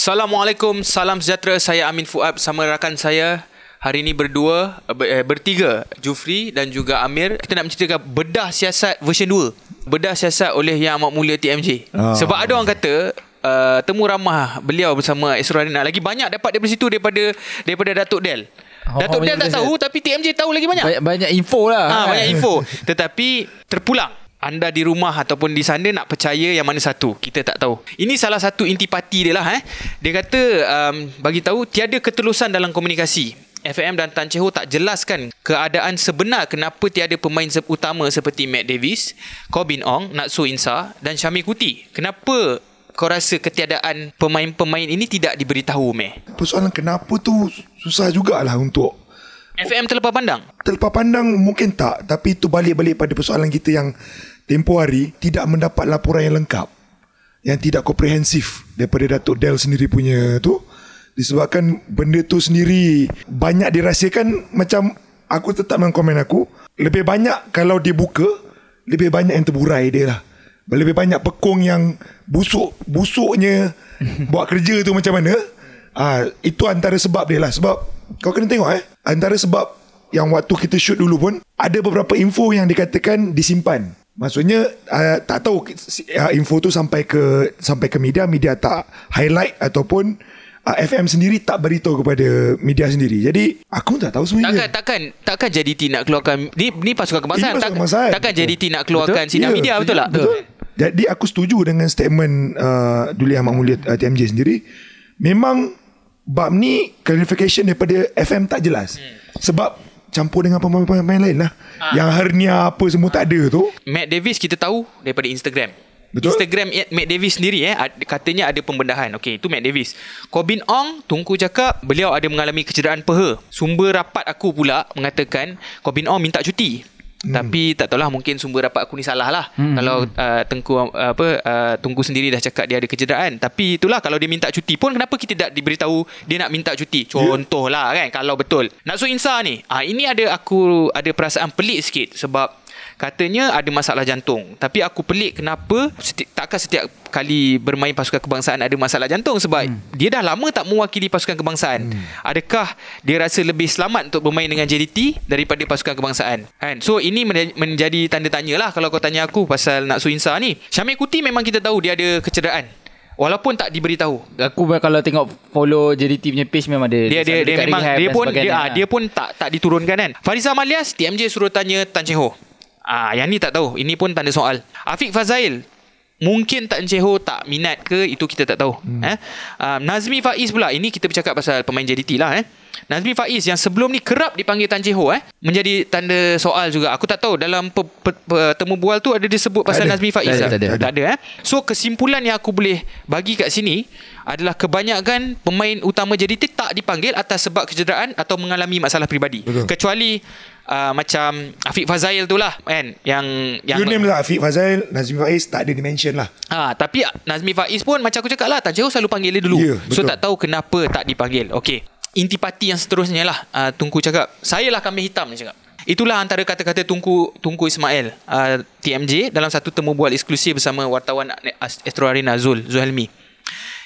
Assalamualaikum, salam sejahtera. Saya Amin Fuad sama rakan saya hari ini berdua eh, eh, bertiga, Jufri dan juga Amir. Kita nak menceritakan bedah siasat version 2. Bedah siasat oleh Yang Amat Mulia TMJ. Oh. Ah. Sebab ada orang kata Uh, temu ramah beliau bersama Esrarina lagi banyak dapat daripada situ daripada daripada Datuk Del. Oh, Datuk oh, Del tak tahu tapi TMJ tahu lagi banyak. Banyak, banyak info lah. Ha, banyak info. Tetapi terpulang anda di rumah ataupun di sana nak percaya yang mana satu kita tak tahu ini salah satu intipati dia lah eh dia kata um, bagi tahu tiada ketelusan dalam komunikasi FM dan Tan Cheho tak jelaskan keadaan sebenar kenapa tiada pemain utama seperti Matt Davis, Corbin Ong, Natsu Insa dan Syamir Kuti. Kenapa kau rasa ketiadaan pemain-pemain ini tidak diberitahu, Meh? Persoalan kenapa tu susah jugalah untuk FM terlepas pandang? Terlepas pandang mungkin tak, tapi itu balik-balik pada persoalan kita yang tempoh hari tidak mendapat laporan yang lengkap yang tidak komprehensif daripada Datuk Del sendiri punya tu disebabkan benda tu sendiri banyak dirasakan macam aku tetap dengan aku lebih banyak kalau dia buka lebih banyak yang terburai dia lah lebih banyak pekong yang busuk busuknya buat kerja tu macam mana ah ha, itu antara sebab dia lah sebab kau kena tengok eh antara sebab yang waktu kita shoot dulu pun ada beberapa info yang dikatakan disimpan Maksudnya uh, tak tahu uh, info tu sampai ke sampai ke media media tak highlight ataupun uh, ah, FM sendiri tak beritahu kepada media sendiri. Jadi aku tak tahu semua. Takkan takkan takkan JDT nak keluarkan ni ni pasukan kebangsaan. Ini pasukan kebangsaan. Tak, takkan JDT nak keluarkan ya, betul? sinar yeah, media betul tak? Betul. Jadi aku setuju dengan statement uh, Duli Ahmad Mulia uh, TMJ sendiri. Memang bab ni clarification daripada FM tak jelas. Hmm. Sebab campur dengan pemain-pemain lain lah. Ha. Yang hernia apa semua ha. tak ada tu. Matt Davis kita tahu daripada Instagram. Betul? Instagram eh, Matt Davis sendiri eh katanya ada pembendahan. Okey, itu Matt Davis. Corbin Ong tungku cakap beliau ada mengalami kecederaan peha. Sumber rapat aku pula mengatakan Corbin Ong minta cuti. Hmm. Tapi tak tahulah mungkin sumber rapat aku ni salah lah. Hmm. Kalau uh, Tengku uh, apa uh, Tunggu sendiri dah cakap dia ada kecederaan. Tapi itulah kalau dia minta cuti pun kenapa kita tidak diberitahu dia nak minta cuti. Ya. Contohlah yeah. kan kalau betul. Nak so Insa ni. Ah ini ada aku ada perasaan pelik sikit sebab Katanya ada masalah jantung Tapi aku pelik kenapa seti- Takkan setiap kali bermain pasukan kebangsaan Ada masalah jantung Sebab hmm. dia dah lama tak mewakili pasukan kebangsaan hmm. Adakah dia rasa lebih selamat Untuk bermain dengan JDT Daripada pasukan kebangsaan kan? So ini men- menjadi tanda tanya lah Kalau kau tanya aku pasal nak Insa ni Syamil Kuti memang kita tahu Dia ada kecederaan Walaupun tak diberitahu. Aku kalau tengok follow JDT punya page memang dia dia dia, dia memang dia pun dia, dia, ah, lah. dia pun tak tak diturunkan kan. Fariza Malias TMJ suruh tanya Tan Cheng Ho. Ah, ha, yang ni tak tahu. Ini pun tanda soal. Afiq Fazail Mungkin Tan Cheho tak minat ke itu kita tak tahu hmm. eh. Uh, Nazmi Faiz pula ini kita bercakap pasal pemain JDT lah eh. Nazmi Faiz yang sebelum ni kerap dipanggil Tan Cheho eh menjadi tanda soal juga. Aku tak tahu dalam pe- pe- pe- temu bual tu ada disebut pasal ada. Nazmi Faiz tak, lah. ada, tak, ada. tak ada eh. So kesimpulan yang aku boleh bagi kat sini adalah kebanyakan pemain utama JDT tak dipanggil atas sebab kecederaan atau mengalami masalah peribadi. Kecuali uh, macam Afiq Fazail tu lah kan yang yang you name lah Afiq Fazail Nazmi Faiz tak ada dimension lah ha, tapi Nazmi Faiz pun macam aku cakap lah tak Jauh selalu panggil dia dulu yeah, so tak tahu kenapa tak dipanggil Okay intipati yang seterusnya lah uh, Tunku cakap saya lah kami hitam ni cakap Itulah antara kata-kata Tunku Tunku Ismail uh, ah, TMJ dalam satu temu bual eksklusif bersama wartawan Astro Arena Zul Zuhelmi.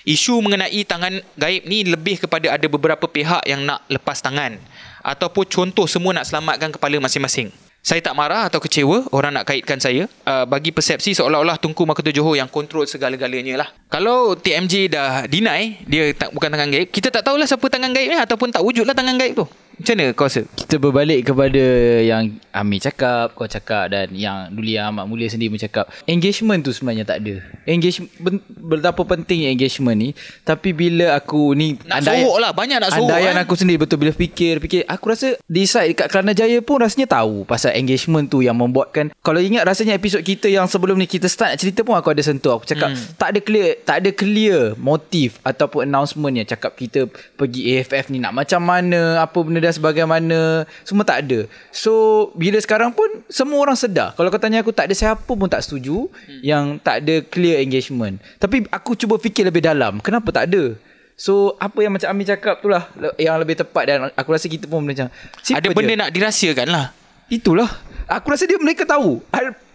Isu mengenai tangan gaib ni lebih kepada ada beberapa pihak yang nak lepas tangan ataupun contoh semua nak selamatkan kepala masing-masing. Saya tak marah atau kecewa orang nak kaitkan saya uh, bagi persepsi seolah-olah Tunku Mahathir Johor yang kontrol segala-galanya lah. Kalau TMJ dah deny dia tak, bukan tangan gaib, kita tak tahulah siapa tangan gaib ni ataupun tak wujudlah tangan gaib tu. Macam mana kau rasa? Kita berbalik kepada yang Amir cakap, kau cakap dan yang Lulia Ahmad Mulia sendiri pun cakap. Engagement tu sebenarnya tak ada. Engagement, berapa penting engagement ni. Tapi bila aku ni... Nak andai, sorok lah, banyak nak sorok. Andaian eh. aku sendiri betul bila fikir, fikir. Aku rasa di side dekat Kelana Jaya pun rasanya tahu pasal engagement tu yang membuatkan. Kalau ingat rasanya episod kita yang sebelum ni kita start cerita pun aku ada sentuh. Aku cakap hmm. tak ada clear tak ada clear motif ataupun announcement yang cakap kita pergi AFF ni nak macam mana, apa benda dan sebagaimana semua tak ada so bila sekarang pun semua orang sedar kalau kau tanya aku tak ada siapa pun tak setuju hmm. yang tak ada clear engagement tapi aku cuba fikir lebih dalam kenapa tak ada So apa yang macam Ami cakap tu lah Yang lebih tepat Dan aku rasa kita pun macam Ada benda dia nak dirahsiakan lah Itulah Aku rasa dia mereka tahu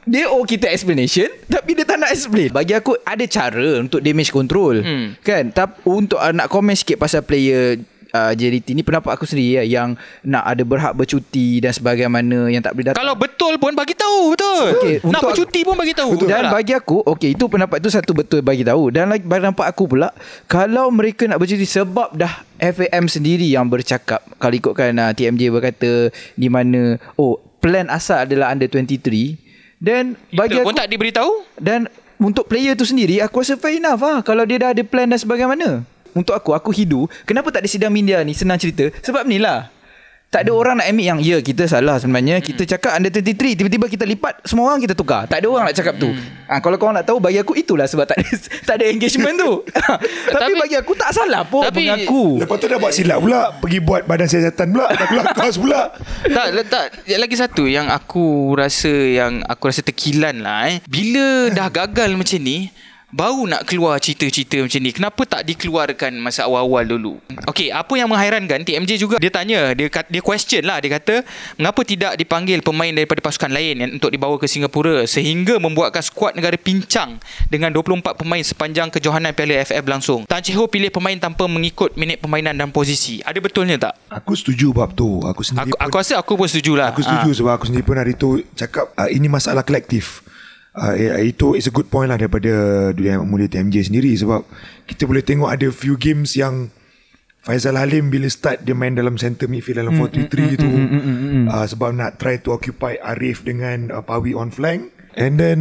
Dia owe kita explanation Tapi dia tak nak explain Bagi aku ada cara Untuk damage control hmm. Kan Tapi Untuk uh, nak komen sikit Pasal player uh, JDT ni pendapat aku sendiri ya, yang nak ada berhak bercuti dan sebagaimana yang tak boleh datang. Kalau betul pun bagi tahu betul. Okay, betul. Nak bercuti pun bagi tahu. Dan betul. bagi aku okey itu pendapat tu satu betul bagi tahu dan lagi bagi nampak aku pula kalau mereka nak bercuti sebab dah FAM sendiri yang bercakap kalau ikutkan uh, TMJ berkata di mana oh plan asal adalah under 23 dan bagi aku tak diberitahu dan untuk player tu sendiri aku rasa fair enough lah kalau dia dah ada plan dan sebagaimana untuk aku Aku hidu Kenapa tak ada sidang media ni Senang cerita Sebab ni lah tak ada hmm. orang nak admit yang Ya kita salah sebenarnya hmm. Kita cakap under 33 Tiba-tiba kita lipat Semua orang kita tukar Tak ada orang nak cakap hmm. tu ha, Kalau korang nak tahu Bagi aku itulah Sebab tak ada, tak ada engagement tu ha, tapi, tapi, bagi aku tak salah pun tapi, Mengaku Lepas tu dah buat silap pula Pergi buat badan siasatan pula Tak keluar kelas pula tak, tak Lagi satu Yang aku rasa Yang aku rasa terkilan lah eh. Bila dah gagal macam ni baru nak keluar cerita-cerita macam ni kenapa tak dikeluarkan masa awal-awal dulu okey apa yang menghairankan TMJ juga dia tanya dia dia question lah dia kata mengapa tidak dipanggil pemain daripada pasukan lain yang untuk dibawa ke Singapura sehingga membuatkan skuad negara pincang dengan 24 pemain sepanjang kejohanan Piala AFF langsung Tan Cheho pilih pemain tanpa mengikut minit permainan dan posisi ada betulnya tak aku setuju bab tu aku sendiri aku, pun, aku rasa aku pun setuju lah aku setuju ha. sebab aku sendiri pun hari tu cakap uh, ini masalah kolektif uh, itu is a good point lah daripada dunia muda TMJ sendiri sebab kita boleh tengok ada few games yang Faizal Halim bila start dia main dalam centre midfield dalam 4-3-3 mm, mm, mm, tu mm, mm, mm, mm, mm. Uh, sebab nak try to occupy Arif dengan uh, Pawi on flank and then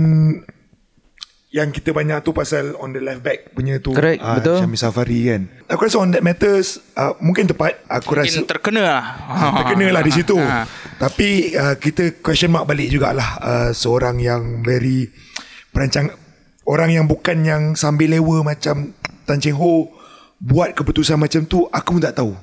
yang kita banyak tu pasal on the left back punya tu Correct, uh, betul. Syami Safari kan aku rasa on that matters uh, mungkin tepat aku mungkin rasa terkena lah terkena lah di situ ah. tapi uh, kita question mark balik jugalah uh, seorang yang very perancang orang yang bukan yang sambil lewa macam Tan Cheng Ho buat keputusan macam tu aku pun tak tahu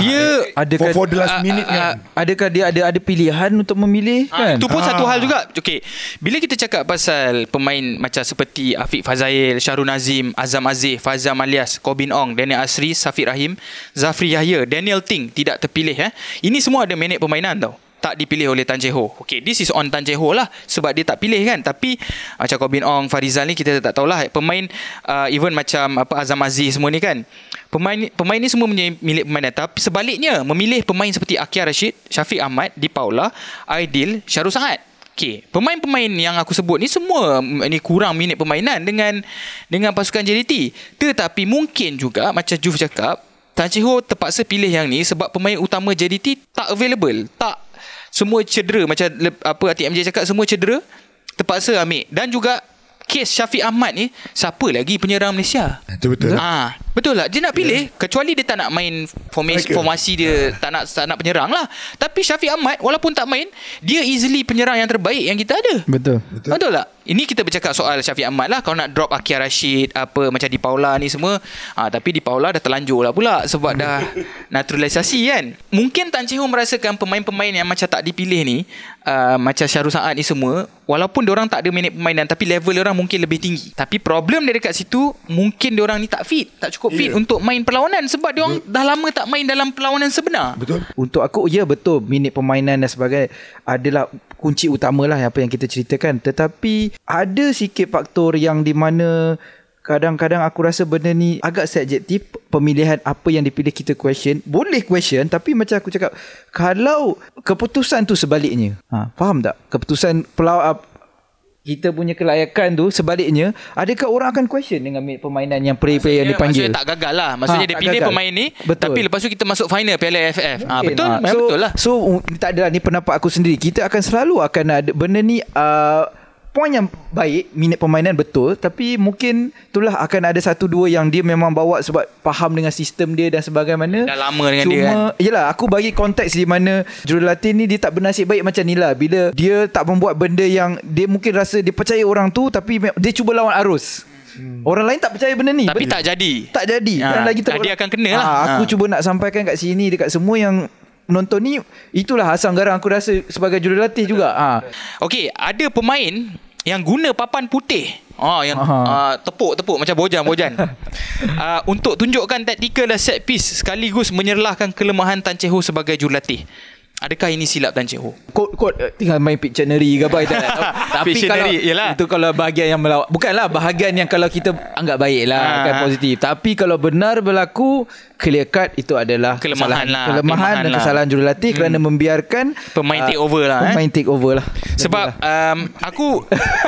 dia ada ah, for, for the last ah, minute uh, uh, kan adakah dia ada ada pilihan untuk memilih uh, kan itu pun uh. satu hal juga okey bila kita cakap pasal pemain macam seperti Afiq Fazail Syahrul Nazim Azam Aziz Fazal Malias Kobin Ong Daniel Asri Safiq Rahim Zafri Yahya Daniel Ting tidak terpilih eh ini semua ada minit permainan tau tak dipilih oleh Tan Jeho. Okay, this is on Tan Jeho lah sebab dia tak pilih kan. Tapi macam ah, Corbin Ong, Farizal ni kita tak tahulah. Eh, pemain uh, even macam apa Azam Aziz semua ni kan. Pemain pemain ni semua milik pemain data. Tapi sebaliknya memilih pemain seperti Akia Rashid, Syafiq Ahmad, Di Paula, Aidil, Syarul Sangat. Okay, pemain-pemain yang aku sebut ni semua mm, ni kurang minit permainan dengan dengan pasukan JDT. Tetapi mungkin juga macam Juf cakap, Tan Cheho terpaksa pilih yang ni sebab pemain utama JDT tak available, tak semua cedera macam apa TMJ cakap semua cedera terpaksa ambil dan juga kes Syafiq Ahmad ni siapa lagi penyerang Malaysia itu betul ah ha. Betul lah Dia nak ya. pilih yeah. Kecuali dia tak nak main formasi, okay. formasi dia yeah. Tak nak tak nak penyerang lah Tapi Syafiq Ahmad Walaupun tak main Dia easily penyerang yang terbaik Yang kita ada Betul Betul, Betul lah Ini kita bercakap soal Syafiq Ahmad lah Kalau nak drop Akia Rashid Apa macam di Paula ni semua ha, Tapi di Paula dah terlanjur lah pula Sebab dah Naturalisasi kan Mungkin Tan Cihong merasakan Pemain-pemain yang macam tak dipilih ni uh, Macam Syahrul Saad ni semua Walaupun orang tak ada minit permainan Tapi level orang mungkin lebih tinggi Tapi problem dia dekat situ Mungkin orang ni tak fit Tak cukup cukup fit yeah. untuk main perlawanan sebab dia orang dah lama tak main dalam perlawanan sebenar. Betul. Untuk aku ya betul minit permainan dan sebagainya adalah kunci utamalah apa yang kita ceritakan tetapi ada sikit faktor yang di mana kadang-kadang aku rasa benda ni agak subjektif pemilihan apa yang dipilih kita question boleh question tapi macam aku cakap kalau keputusan tu sebaliknya ha, faham tak keputusan pelaw- kita punya kelayakan tu sebaliknya adakah orang akan question dengan permainan yang player player yang dipanggil maksudnya tak gagal lah maksudnya ha, dia pilih gagal. pemain ni betul. tapi lepas tu kita masuk final Piala AFF ha, eh, betul ha. so, betul lah so tak adalah ni pendapat aku sendiri kita akan selalu akan ada benda ni uh, point yang baik minat permainan betul tapi mungkin itulah akan ada satu dua yang dia memang bawa sebab faham dengan sistem dia dan sebagainya. dah lama dengan Cuma, dia kan yelah aku bagi konteks di mana jurulatih Latin ni dia tak bernasib baik macam ni lah bila dia tak membuat benda yang dia mungkin rasa dia percaya orang tu tapi dia cuba lawan arus Hmm. Orang lain tak percaya benda ni Tapi benda. tak jadi Tak jadi ha. Dan lagi teruk, Dia akan kena lah ha, Aku ha. cuba nak sampaikan kat sini Dekat semua yang Menonton ni Itulah asam garang Aku rasa sebagai jurulatih juga ha. Okay Ada pemain yang guna papan putih Oh, yang tepuk-tepuk ah, uh, macam bojan-bojan uh, ah, Untuk tunjukkan taktikal dan set piece Sekaligus menyerlahkan kelemahan Tan Cheho sebagai jurulatih Adakah ini silap Tan Cik Ho? kau kod eh, tinggal main pictionary ke apa kita lah. Tapi pictionary, kalau yelah. itu kalau bahagian yang melawat. Bukanlah bahagian yang kalau kita anggap baik lah. Ah. kan positif. Tapi kalau benar berlaku, clear cut itu adalah kelemahan, kesalahan, lah, kelemahan, kelemahan dan lah. kesalahan jurulatih hmm. kerana membiarkan pemain ah, take over lah. Eh. Pemain eh? take over lah. Sebab lah. um, aku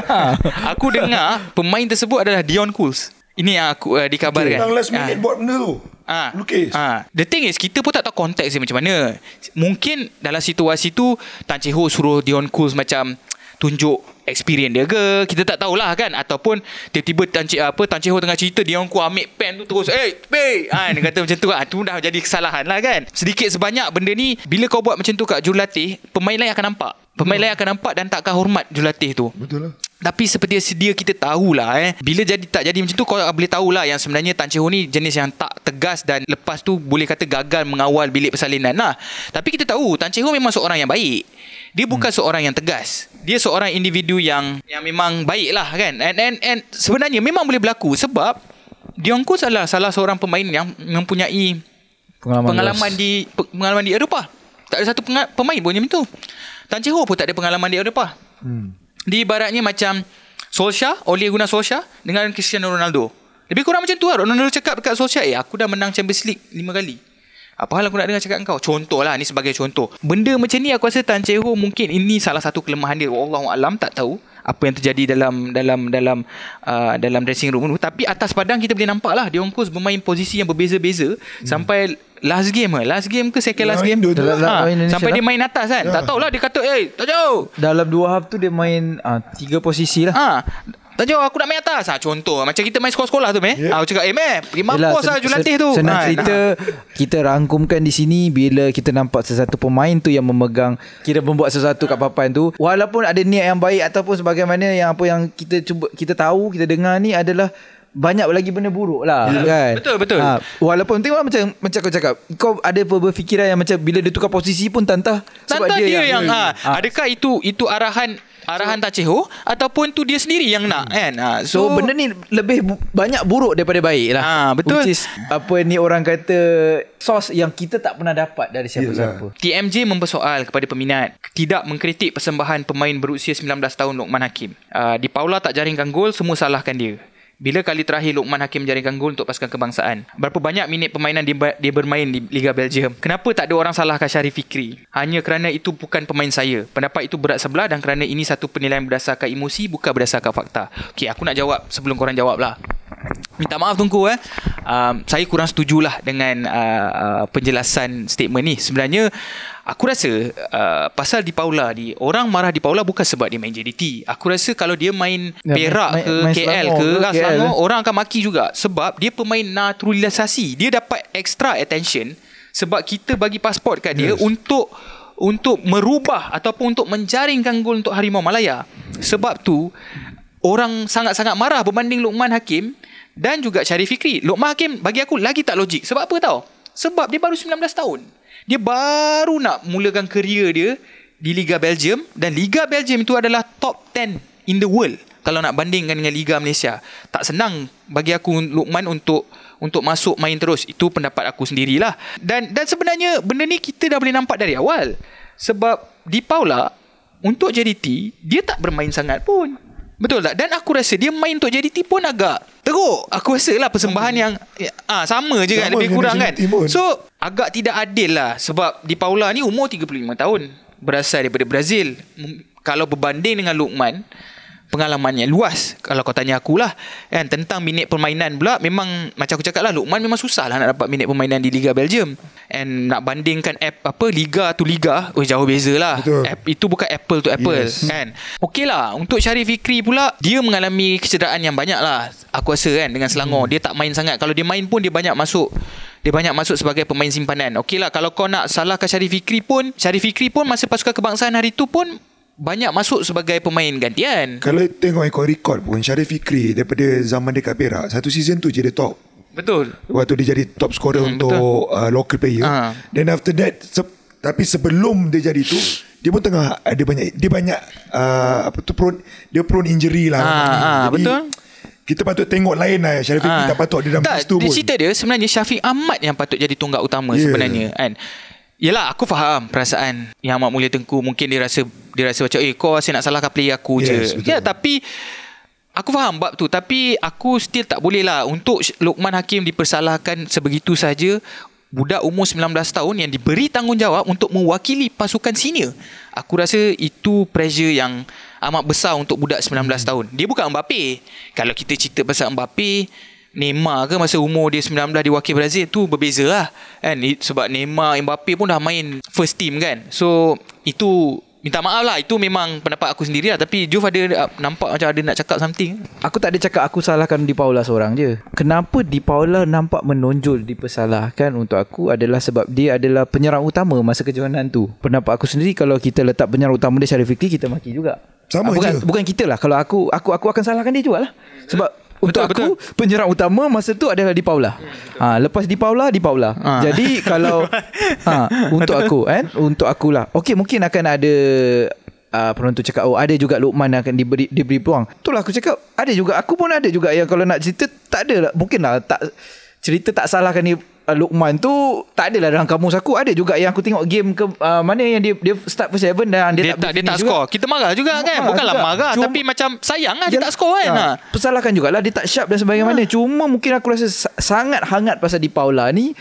aku dengar pemain tersebut adalah Dion Cools. Ini yang aku uh, dikabarkan. Okay, last minute uh, buat benda tu ha. Lukis ha. The thing is Kita pun tak tahu konteks dia macam mana Mungkin dalam situasi tu Tan Cheho suruh Dion Kuz macam Tunjuk experience dia ke Kita tak tahulah kan Ataupun Tiba-tiba Tan Cheho, apa, Tan tengah cerita Dion Kuz ambil pen tu terus Eh hey, ah, ha, Dia kata macam tu ha, Tu dah jadi kesalahan lah kan Sedikit sebanyak benda ni Bila kau buat macam tu kat jurulatih Pemain lain akan nampak Pemain lain akan nampak dan takkan hormat jurulatih tu. Betul lah. Tapi seperti yang sedia kita tahulah eh. Bila jadi tak jadi macam tu kau boleh tahulah yang sebenarnya Tan Cheho ni jenis yang tak tegas dan lepas tu boleh kata gagal mengawal bilik persalinan lah. Tapi kita tahu Tan Cheho memang seorang yang baik. Dia hmm. bukan hmm. seorang yang tegas. Dia seorang individu yang yang memang baik lah kan. And, and, and sebenarnya memang boleh berlaku sebab Dion Kuz salah salah seorang pemain yang mempunyai pengalaman, pengalaman di pengalaman di Eropah. Tak ada satu pemain pun yang tu. Tan Chee pun tak ada pengalaman di Eropah. Hmm. Di ibaratnya macam Solskjaer, Ole Gunnar Solskjaer dengan Cristiano Ronaldo. Lebih kurang macam tu lah. Ronaldo cakap dekat Solskjaer, eh aku dah menang Champions League lima kali. Apa hal aku nak dengar cakap kau? lah ni sebagai contoh. Benda macam ni aku rasa Tan Chee mungkin ini salah satu kelemahan dia. Allah Alam tak tahu apa yang terjadi dalam dalam dalam uh, dalam dressing room tu. tapi atas padang kita boleh nampak lah dia orang bermain posisi yang berbeza-beza hmm. sampai last game ke last game ke second last game dua, dua, ha, dua, dua, sampai dia main atas kan ya. tak lah dia kata eh tak jauh dalam dua half tu dia main uh, tiga posisi lah ha, tak jauh aku nak main atas ha, contoh macam kita main sekolah-sekolah tu meh yeah. Ya. aku cakap eh meh pergi mampus lah julatih tu senang ha, cerita ha. kita rangkumkan di sini bila kita nampak sesuatu pemain tu yang memegang kira membuat sesuatu kat papan tu walaupun ada niat yang baik ataupun sebagaimana yang apa yang kita cuba kita tahu kita dengar ni adalah banyak lagi benda buruk lah ya, kan? Betul betul ha, Walaupun tengok macam Macam kau cakap Kau ada berfikiran yang macam Bila dia tukar posisi pun Tanta Tanta dia, dia yang, yang ha, ha. Adakah itu Itu arahan Arahan so, tak Ataupun tu dia sendiri yang nak kan ha, so, so benda ni Lebih bu- banyak buruk daripada baik lah ha, Betul is, Apa ni orang kata Sos yang kita tak pernah dapat Dari siapa-siapa yeah. TMJ mempersoal kepada peminat Tidak mengkritik persembahan Pemain berusia 19 tahun Lokman Hakim uh, Di Paula tak jaringkan gol Semua salahkan dia bila kali terakhir Lukman Hakim menjaringkan gol untuk pasukan kebangsaan? Berapa banyak minit permainan dia, dia bermain di Liga Belgium? Kenapa tak ada orang salahkan Syarif Fikri? Hanya kerana itu bukan pemain saya. Pendapat itu berat sebelah dan kerana ini satu penilaian berdasarkan emosi bukan berdasarkan fakta. Okey, aku nak jawab sebelum korang jawab lah. Minta maaf tunggu eh um, saya kurang setuju lah dengan uh, uh, penjelasan statement ni sebenarnya aku rasa uh, pasal di Paula di orang marah di Paula bukan sebab dia main JDT aku rasa kalau dia main ya, Perak main, ke main KL Selangor ke, ke KL. Selangor orang akan maki juga sebab dia pemain naturalisasi dia dapat extra attention sebab kita bagi pasport kat dia yes. untuk untuk merubah ataupun untuk menjaringkan gol untuk Harimau Malaya sebab tu orang sangat-sangat marah berbanding Luqman Hakim dan juga cari Fikri. Luqman Hakim bagi aku lagi tak logik. Sebab apa tau? Sebab dia baru 19 tahun. Dia baru nak mulakan kerjaya dia di Liga Belgium dan Liga Belgium itu adalah top 10 in the world kalau nak bandingkan dengan Liga Malaysia. Tak senang bagi aku Luqman untuk untuk masuk main terus. Itu pendapat aku sendirilah. Dan dan sebenarnya benda ni kita dah boleh nampak dari awal. Sebab di Paula untuk JDT dia tak bermain sangat pun. Betul tak? Dan aku rasa dia main untuk JDT pun agak teruk. Aku rasa lah persembahan sama. yang ya, ah sama je kan, sama kan lebih kurang kan. Pun. So agak tidak adil lah sebab Di Paula ni umur 35 tahun berasal daripada Brazil. Kalau berbanding dengan Lukman pengalamannya luas kalau kau tanya aku lah kan tentang minit permainan pula memang macam aku cakap lah Lukman memang susah lah nak dapat minit permainan di Liga Belgium and nak bandingkan app apa Liga tu Liga oh jauh beza lah app, itu bukan Apple tu Apple yes. kan okey lah untuk Syarif Fikri pula dia mengalami kecederaan yang banyak lah aku rasa kan dengan Selangor hmm. dia tak main sangat kalau dia main pun dia banyak masuk dia banyak masuk sebagai pemain simpanan. Okeylah kalau kau nak salahkan Syarif Fikri pun, Syarif Fikri pun masa pasukan kebangsaan hari tu pun banyak masuk sebagai pemain gantian. Kalau tengok ikut record pun Syarif Fikri daripada zaman dekat Perak, satu season tu je dia top. Betul. Waktu dia jadi top scorer hmm, untuk uh, local player. Ha. Then after that se- tapi sebelum dia jadi tu dia pun tengah ada uh, banyak dia banyak uh, apa tu prone dia prone injury lah. Ha, ha jadi, betul. Kita patut tengok lain lah Syarif Fikri ha. tak patut dia dalam tak, situ pun. Tak, cerita dia sebenarnya Syafiq Ahmad yang patut jadi tunggak utama yeah. sebenarnya kan. Yelah aku faham Perasaan Yang amat Mulia Tengku Mungkin dia rasa Dia rasa macam Eh kau rasa nak salahkan player aku je betul. Ya tapi Aku faham bab tu Tapi aku still tak boleh lah Untuk Lukman Hakim Dipersalahkan sebegitu saja Budak umur 19 tahun Yang diberi tanggungjawab Untuk mewakili pasukan senior Aku rasa itu pressure yang Amat besar untuk budak 19 hmm. tahun Dia bukan Mbappe Kalau kita cerita pasal Mbappe Neymar ke masa umur dia 19 di wakil Brazil tu berbeza lah kan sebab Neymar Mbappe pun dah main first team kan so itu minta maaf lah itu memang pendapat aku sendiri lah tapi Juve ada nampak macam ada nak cakap something aku tak ada cakap aku salahkan Di Paula seorang je kenapa Di Paula nampak menonjol dipersalahkan untuk aku adalah sebab dia adalah penyerang utama masa kejohanan tu pendapat aku sendiri kalau kita letak penyerang utama dia secara fikri kita maki juga sama ah, bukan, je. bukan kita lah kalau aku aku aku akan salahkan dia jugalah sebab untuk betul, aku betul. Penyerang utama Masa tu adalah Di Paula hmm, ha, Lepas Di Paula Di Paula ha. Jadi kalau ha, Untuk aku kan? Untuk akulah Okay mungkin akan ada uh, Penonton cakap Oh ada juga Luqman Akan diberi, diberi peluang Itulah aku cakap Ada juga Aku pun ada juga Yang kalau nak cerita Tak ada lah Mungkin lah tak, Cerita tak salahkan ni uh, Lukman tu tak adalah dalam kamus aku ada juga yang aku tengok game ke uh, mana yang dia dia start first seven dan dia, dia tak, tak dia tak juga. score. Kita marah juga kan? marah kan. Bukanlah juga. marah Cuma, tapi macam sayang lah dia, dia tak score kan. Ha. ha. Pesalahkan jugalah dia tak sharp dan sebagainya. Ha. Cuma mungkin aku rasa sangat hangat pasal Di Paula ni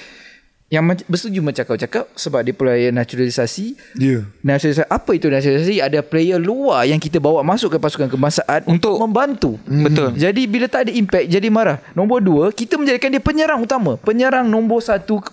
yang bersetuju macam kau cakap sebab dia perlu ada naturalisasi. Ya. Yeah. Naturalisasi apa itu naturalisasi? Ada player luar yang kita bawa masuk ke pasukan kebangsaan untuk membantu. mm Betul. Jadi bila tak ada impact jadi marah. Nombor dua kita menjadikan dia penyerang utama, penyerang nombor satu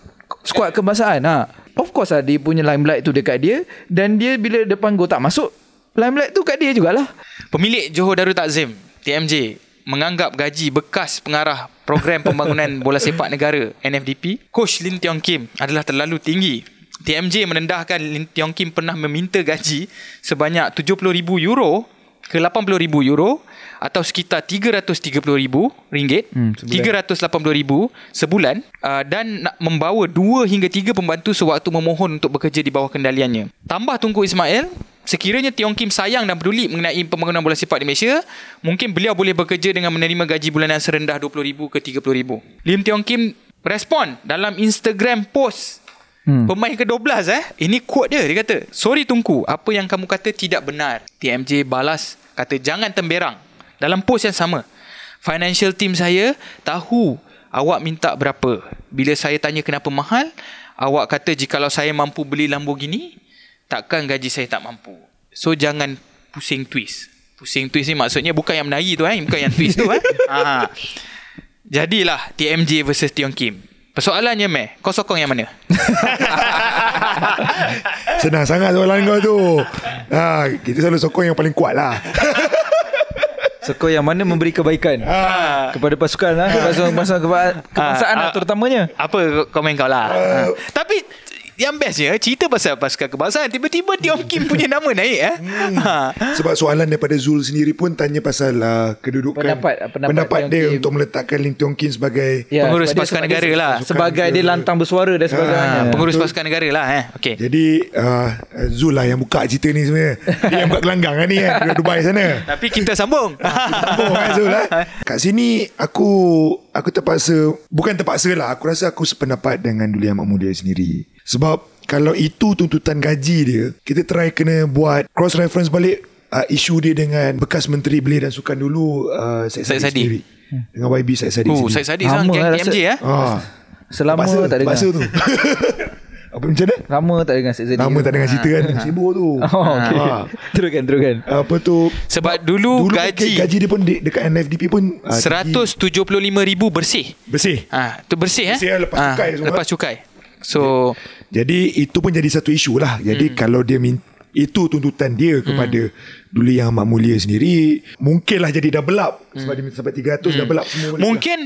skuad kebangsaan. Ha. Of course lah dia punya limelight tu dekat dia dan dia bila depan gol tak masuk, limelight tu kat dia jugalah. Pemilik Johor Darul Takzim, TMJ, menganggap gaji bekas pengarah program pembangunan bola sepak negara NFDP, Coach Lin Tiong Kim adalah terlalu tinggi. TMJ menendahkan Lin Tiong Kim pernah meminta gaji sebanyak 70,000 euro ke 80,000 euro atau sekitar 330,000 ringgit, hmm, 380,000 sebulan uh, dan nak membawa 2 hingga 3 pembantu sewaktu memohon untuk bekerja di bawah kendaliannya. Tambah Tunku Ismail, sekiranya Tiong Kim sayang dan peduli mengenai pembangunan bola sepak di Malaysia, mungkin beliau boleh bekerja dengan menerima gaji bulanan serendah RM20,000 ke RM30,000. Lim Tiong Kim respon dalam Instagram post hmm. pemain ke-12 eh. Ini quote dia, dia kata, Sorry Tungku, apa yang kamu kata tidak benar. TMJ balas, kata jangan temberang. Dalam post yang sama, financial team saya tahu awak minta berapa. Bila saya tanya kenapa mahal, Awak kata jikalau saya mampu beli Lamborghini, takkan gaji saya tak mampu. So jangan pusing twist. Pusing twist ni maksudnya bukan yang menari tu eh, bukan yang twist tu eh. Ha, ha. Jadilah TMJ versus Tiong Kim. Persoalannya meh, kau sokong yang mana? Senang sangat soalan kau tu. Ha, kita selalu sokong yang paling kuat lah. Sokong yang mana memberi kebaikan ha. kepada pasukan lah. Kepada pasukan, pasukan kebaikan, kebangsaan lah, ha. lah terutamanya. Apa komen kau lah? Ha. Tapi yang best je cerita pasal pasca kebangsaan tiba-tiba Tiong Kim punya nama naik eh. Hmm. Ha. Sebab soalan daripada Zul sendiri pun tanya pasal uh, kedudukan pendapat pendapat, pendapat dia Kim. untuk meletakkan Lim Tiong Kim sebagai ya, pengurus sebab pasukan negara lah sebagai dia lantang bersuara dan ah, sebagainya. Ha, pengurus betul. pasukan negara lah eh. Okay. Jadi uh, Zul lah yang buka cerita ni sebenarnya. dia yang buat gelanggang kan ni kan eh, Dubai sana. Tapi kita sambung. Ha, kita sambung eh, Zul lah. Kat sini aku aku terpaksa bukan terpaksa lah aku rasa aku sependapat dengan Duli Ahmad muda sendiri. Sebab kalau itu tuntutan gaji dia, kita try kena buat cross reference balik uh, isu dia dengan bekas menteri beli dan Sukan dulu uh, Said Sadi. Sadi. Dengan YB Said Sadi. Oh, Said Sadi sang KMJ rasa, ya. Ah. Selama bahasa, tak dengan Bahasa tu. Apa macam mana? Lama tak dengan Sid Sadiq. Lama tak dengar cerita kan. Ah. Sibuk tu. Oh, okay. Ha. Teruskan, teruskan. Apa tu? Sebab dulu, dulu kan gaji. gaji dia pun de- dekat NFDP pun. RM175,000 bersih. Bersih. Ha. Tu bersih. Eh? Bersih eh? lepas ha. cukai. Semua. Lepas cukai. So jadi, itu pun jadi satu isu lah. Jadi hmm. kalau dia min, itu tuntutan dia kepada hmm. Dulu yang Mak Mulia sendiri Mungkinlah jadi double up hmm. Sebab hmm. dia sampai 300 hmm. Double up semua Mungkin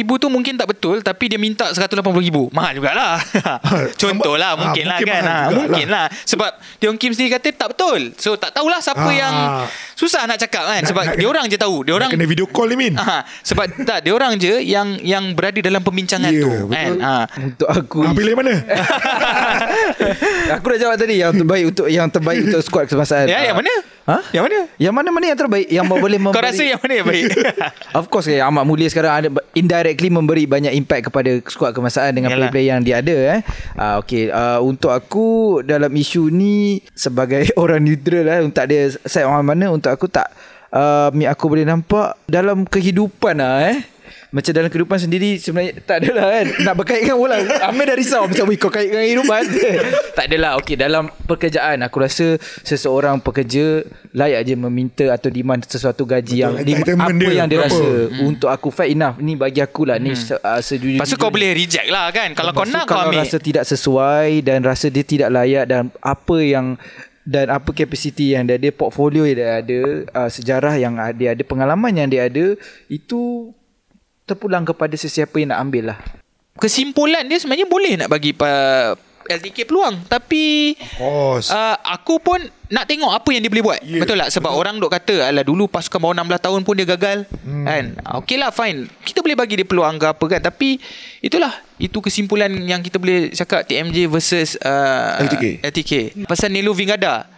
ribu tu Mungkin tak betul Tapi dia minta 180,000 Mahal jugalah Contohlah ha, ah, mungkin, mungkin lah kan ha, Mungkin lah Sebab Tiong Kim sendiri kata Tak betul So tak tahulah Siapa ha. yang ah. Susah nak cakap kan Sebab nak, dia nak, orang je tahu Dia orang Kena video call ni Min ha, Sebab tak Dia orang je Yang yang berada dalam Pembincangan yeah, tu betul. Kan? Ha. Untuk aku ha, Pilih mana aku dah jawab tadi yang terbaik untuk yang terbaik untuk squad kebangsaan. Ya, yang mana? Ha? Yang mana? Yang mana mana yang terbaik yang boleh memberi. Kau rasa yang mana yang baik? of course ya, Ahmad Mulia sekarang ada indirectly memberi banyak impact kepada skuad kemasaan dengan Yalah. player-player yang dia ada eh. uh, ah, okey, uh, ah, untuk aku dalam isu ni sebagai orang neutral lah, eh, tak ada side orang mana untuk aku tak uh, aku boleh nampak dalam kehidupan lah eh macam dalam kehidupan sendiri sebenarnya tak adalah kan nak berkaitkan bola Amir dah risau macam kau kaitkan kehidupan tak adalah okay dalam pekerjaan aku rasa seseorang pekerja layak je meminta atau demand sesuatu gaji Betul, yang di, apa yang dia, dia rasa apa? Hmm. untuk aku fair enough ni bagi aku lah ni hmm. Ah, pasal kau boleh reject lah kan kalau kau nak kau ambil rasa tidak sesuai dan rasa dia tidak layak dan apa yang dan apa capacity yang dia ada portfolio yang dia ada uh, sejarah yang dia ada pengalaman yang dia ada itu terpulang kepada sesiapa yang nak ambil lah. Kesimpulan dia sebenarnya boleh nak bagi LDK peluang tapi uh, aku pun nak tengok apa yang dia boleh buat. Yeah. Betul tak? Sebab Betul. orang duk kata ala dulu pasukan bawah 16 tahun pun dia gagal hmm. kan. Ah, okay lah fine. Kita boleh bagi dia peluang ke apa kan tapi itulah itu kesimpulan yang kita boleh cakap TMJ versus uh, LTK. LTK. Pasal Nilo Vingada.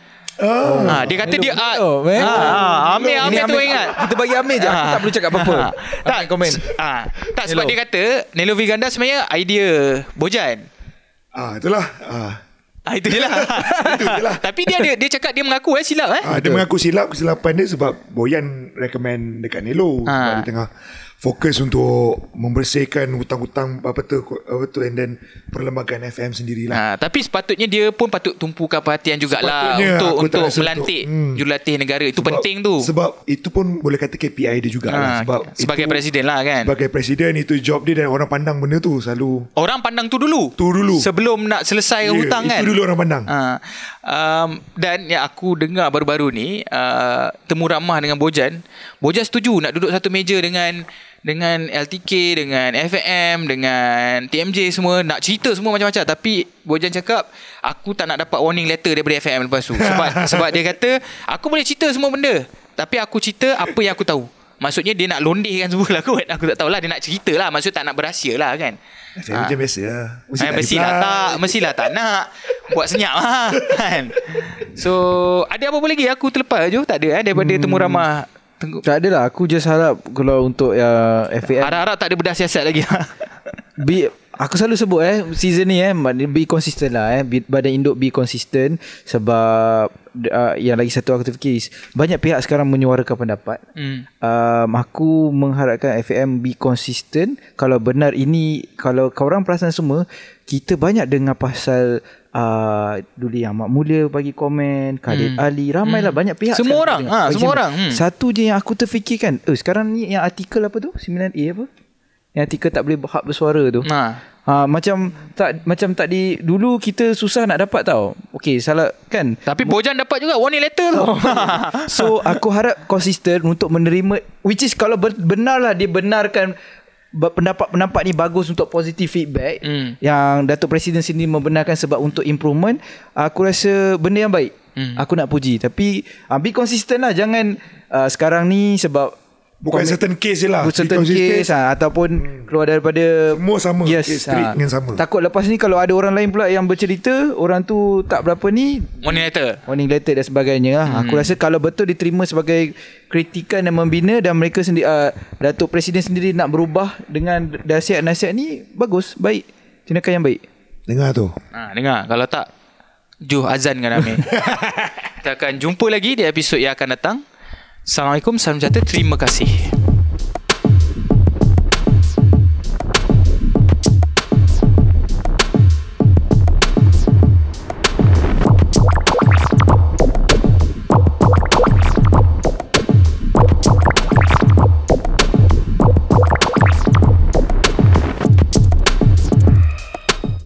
Oh. Ah, dia kata dia ah Oh, ha, Amir, Amir, tu Amir, ingat. Kita bagi Amir je. Ha. Aku tak perlu cakap apa-apa. Ha. Tak, komen. Ha. Tak, sebab Hello. dia kata Nelo Viganda sebenarnya idea Bojan. Ah, itulah. Ah. Ha. Ah, lah. itu je lah Tapi dia, dia dia cakap Dia mengaku eh silap eh ah, Dia mengaku silap Kesilapan dia sebab bojan recommend Dekat Nelo sebab Di tengah fokus untuk membersihkan hutang-hutang apa tu apa tu and then perlembagaan FM sendirilah. Ha, tapi sepatutnya dia pun patut tumpukan perhatian jugalah sepatutnya untuk untuk melantik hmm. jurulatih negara itu sebab, penting tu. Sebab itu pun boleh kata KPI dia juga. ha, sebab sebagai itu, presiden lah kan. Sebagai presiden itu job dia dan orang pandang benda tu selalu. Orang pandang tu dulu. Tu dulu. Sebelum nak selesai yeah, hutang itu kan. Itu dulu orang pandang. Ha, um, dan yang aku dengar baru-baru ni uh, temu ramah dengan Bojan, Bojan setuju nak duduk satu meja dengan dengan LTK dengan FM dengan TMJ semua nak cerita semua macam-macam tapi Bojan cakap aku tak nak dapat warning letter daripada FM lepas tu sebab sebab dia kata aku boleh cerita semua benda tapi aku cerita apa yang aku tahu maksudnya dia nak londehkan semua lah kot aku tak tahulah dia nak cerita lah maksud tak nak berahsia lah kan saya macam ha. biasa lah Mesti ha, mesti lah tak Mesti lah tak nak Buat senyap lah kan? So Ada apa-apa lagi Aku terlepas je Tak ada eh Daripada hmm. temu ramah Tengok. Tak adalah Aku just harap Kalau untuk uh, FAM Harap-harap tak ada bedah siasat lagi Bi Aku selalu sebut eh Season ni eh Be consistent lah eh Badan induk be consistent Sebab uh, Yang lagi satu aku terfikir is Banyak pihak sekarang menyuarakan pendapat mm. um, Aku mengharapkan FAM be consistent Kalau benar ini Kalau kau orang perasan semua Kita banyak dengar pasal uh, yang mak Mulia bagi komen Khalid mm. Ali Ramailah mm. banyak pihak Semua orang ha, Semua jenis. orang mm. Satu je yang aku terfikirkan uh, Sekarang ni yang artikel apa tu 9A apa yang artikel tak boleh hak bersuara tu. Nah. Ha, macam tak macam tak di dulu kita susah nak dapat tau. Okey, salah kan. Tapi Bojan dapat juga one letter tu. Oh. so aku harap konsisten untuk menerima which is kalau benarlah dia benarkan pendapat-pendapat ni bagus untuk positive feedback mm. yang Datuk Presiden sini membenarkan sebab untuk improvement, aku rasa benda yang baik. Mm. Aku nak puji tapi ambil uh, konsisten lah jangan uh, sekarang ni sebab Bukan Komik. certain case lah Bukan certain case, case lah. Ataupun hmm. Keluar daripada Semua sama yes, ha. treat ah. dengan sama Takut lepas ni Kalau ada orang lain pula Yang bercerita Orang tu tak berapa ni Morning letter Morning letter dan sebagainya ah. hmm. Aku rasa kalau betul Diterima sebagai Kritikan dan membina Dan mereka sendiri uh, ah, Datuk Presiden sendiri Nak berubah Dengan nasihat-nasihat ni Bagus Baik Tindakan yang baik Dengar tu ha, Dengar Kalau tak Juh azan kan Amir Kita akan jumpa lagi Di episod yang akan datang Assalamualaikum, salam sejahtera, terima kasih.